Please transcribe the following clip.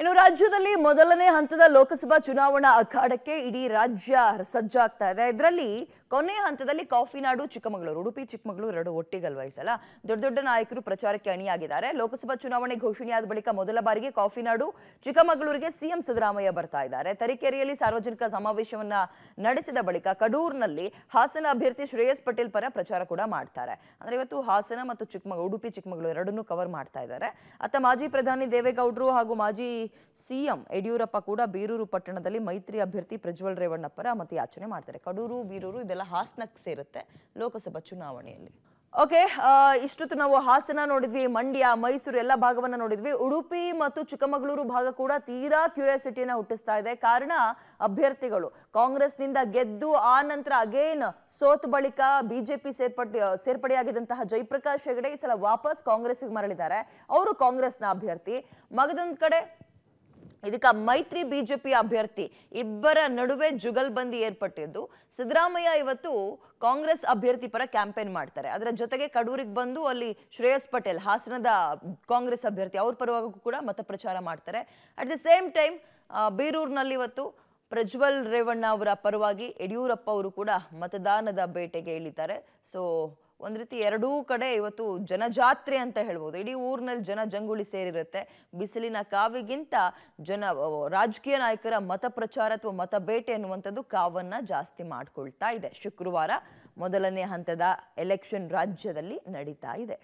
ಇನ್ನು ರಾಜ್ಯದಲ್ಲಿ ಮೊದಲನೇ ಹಂತದ ಲೋಕಸಭಾ ಚುನಾವಣಾ ಅಖಾಡಕ್ಕೆ ಇಡೀ ರಾಜ್ಯ ಸಜ್ಜಾಗ್ತಾ ಇದೆ ಇದರಲ್ಲಿ ಕೊನೆಯ ಹಂತದಲ್ಲಿ ಕಾಫಿನಾಡು ಚಿಕ್ಕಮಗಳೂರು ಉಡುಪಿ ಚಿಕ್ಕಮಗಳೂರು ಎರಡು ಒಟ್ಟಿಗೆ ಈ ದೊಡ್ಡ ದೊಡ್ಡ ನಾಯಕರು ಪ್ರಚಾರಕ್ಕೆ ಅಣಿಯಾಗಿದ್ದಾರೆ ಲೋಕಸಭಾ ಚುನಾವಣೆ ಘೋಷಣೆಯಾದ ಬಳಿಕ ಮೊದಲ ಬಾರಿಗೆ ಕಾಫಿನಾಡು ಚಿಕ್ಕಮಗಳೂರಿಗೆ ಸಿಎಂ ಸಿದ್ದರಾಮಯ್ಯ ಬರ್ತಾ ಇದ್ದಾರೆ ತರೀಕೆರೆಯಲ್ಲಿ ಸಾರ್ವಜನಿಕ ಸಮಾವೇಶವನ್ನ ನಡೆಸಿದ ಬಳಿಕ ಕಡೂರ್ನಲ್ಲಿ ಹಾಸನ ಅಭ್ಯರ್ಥಿ ಶ್ರೇಯಸ್ ಪಟೇಲ್ ಪರ ಪ್ರಚಾರ ಕೂಡ ಮಾಡ್ತಾರೆ ಅಂದ್ರೆ ಇವತ್ತು ಹಾಸನ ಮತ್ತು ಚಿಕ್ಕಮಗಳೂರು ಉಡುಪಿ ಚಿಕ್ಕಮಗಳೂರು ಎರಡನ್ನೂ ಕವರ್ ಮಾಡ್ತಾ ಇದ್ದಾರೆ ಅತ್ತ ಮಾಜಿ ಪ್ರಧಾನಿ ದೇವೇಗೌಡರು ಹಾಗೂ ಮಾಜಿ ಸಿಎಂ ಯಡಿಯೂರಪ್ಪ ಕೂಡ ಬೀರೂರು ಪಟ್ಟಣದಲ್ಲಿ ಮೈತ್ರಿ ಅಭ್ಯರ್ಥಿ ಪ್ರಜ್ವಲ್ ರೇವಣ್ಣ ಪರ ಯಾಚನೆ ಮಾಡ್ತಾರೆ ಕಡೂರು ಬೀರೂರು ಇದೆಲ್ಲ ಹಾಸನಕ್ಕೆ ಸೇರುತ್ತೆ ಲೋಕಸಭಾ ಚುನಾವಣೆಯಲ್ಲಿ ಓಕೆ ಇಷ್ಟೊತ್ತು ನಾವು ಹಾಸನ ನೋಡಿದ್ವಿ ಮಂಡ್ಯ ಮೈಸೂರು ಎಲ್ಲ ಭಾಗವನ್ನು ನೋಡಿದ್ವಿ ಉಡುಪಿ ಮತ್ತು ಚಿಕ್ಕಮಗಳೂರು ಭಾಗ ಕೂಡ ತೀರಾ ಕ್ಯೂರಿಯಾಸಿಟಿಯನ್ನು ಹುಟ್ಟಿಸ್ತಾ ಇದೆ ಕಾರಣ ಅಭ್ಯರ್ಥಿಗಳು ಕಾಂಗ್ರೆಸ್ನಿಂದ ಗೆದ್ದು ಆ ನಂತರ ಅಗೇನ್ ಸೋತ್ ಬಳಿಕ ಬಿಜೆಪಿ ಸೇರ್ಪಡೆ ಸೇರ್ಪಡೆಯಾಗಿದ್ದಂತಹ ಜಯಪ್ರಕಾಶ್ ಹೆಗಡೆ ಈ ಸಲ ವಾಪಸ್ ಕಾಂಗ್ರೆಸ್ಗೆ ಮರಳಿದ್ದಾರೆ ಅವರು ಕಾಂಗ್ರೆಸ್ನ ಅಭ್ಯರ್ಥಿ ಮಗದೊಂದು ಕಡೆ ಇದಕ್ಕೆ ಮೈತ್ರಿ ಬಿಜೆಪಿ ಅಭ್ಯರ್ಥಿ ಇಬ್ಬರ ನಡುವೆ ಜುಗಲ್ಬಂದಿ ಏರ್ಪಟ್ಟಿದ್ದು ಸಿದ್ದರಾಮಯ್ಯ ಇವತ್ತು ಕಾಂಗ್ರೆಸ್ ಅಭ್ಯರ್ಥಿ ಪರ ಕ್ಯಾಂಪೇನ್ ಮಾಡ್ತಾರೆ ಅದರ ಜೊತೆಗೆ ಕಡೂರಿಗೆ ಬಂದು ಅಲ್ಲಿ ಶ್ರೇಯಸ್ ಪಟೇಲ್ ಹಾಸನದ ಕಾಂಗ್ರೆಸ್ ಅಭ್ಯರ್ಥಿ ಅವ್ರ ಪರವಾಗೂ ಕೂಡ ಮತ ಪ್ರಚಾರ ಮಾಡ್ತಾರೆ ಅಟ್ ದ ಸೇಮ್ ಟೈಮ್ ಬೀರೂರ್ನಲ್ಲಿ ಇವತ್ತು ಪ್ರಜ್ವಲ್ ರೇವಣ್ಣ ಅವರ ಪರವಾಗಿ ಯಡಿಯೂರಪ್ಪ ಅವರು ಕೂಡ ಮತದಾನದ ಬೇಟೆಗೆ ಇಳಿತಾರೆ ಸೊ ಒಂದು ರೀತಿ ಎರಡೂ ಕಡೆ ಇವತ್ತು ಜನಜಾತ್ರೆ ಅಂತ ಹೇಳ್ಬೋದು ಇಡೀ ಊರಿನಲ್ಲಿ ಜನ ಜಂಗುಳಿ ಸೇರಿರುತ್ತೆ ಬಿಸಿಲಿನ ಕಾವಿಗಿಂತ ಜನ ರಾಜಕೀಯ ನಾಯಕರ ಮತ ಪ್ರಚಾರ ಅಥವಾ ಮತ ಭೇಟಿ ಅನ್ನುವಂಥದ್ದು ಕಾವನ್ನು ಜಾಸ್ತಿ ಮಾಡಿಕೊಳ್ತಾ ಇದೆ ಶುಕ್ರವಾರ ಮೊದಲನೇ ಹಂತದ ಎಲೆಕ್ಷನ್ ರಾಜ್ಯದಲ್ಲಿ ನಡೀತಾ ಇದೆ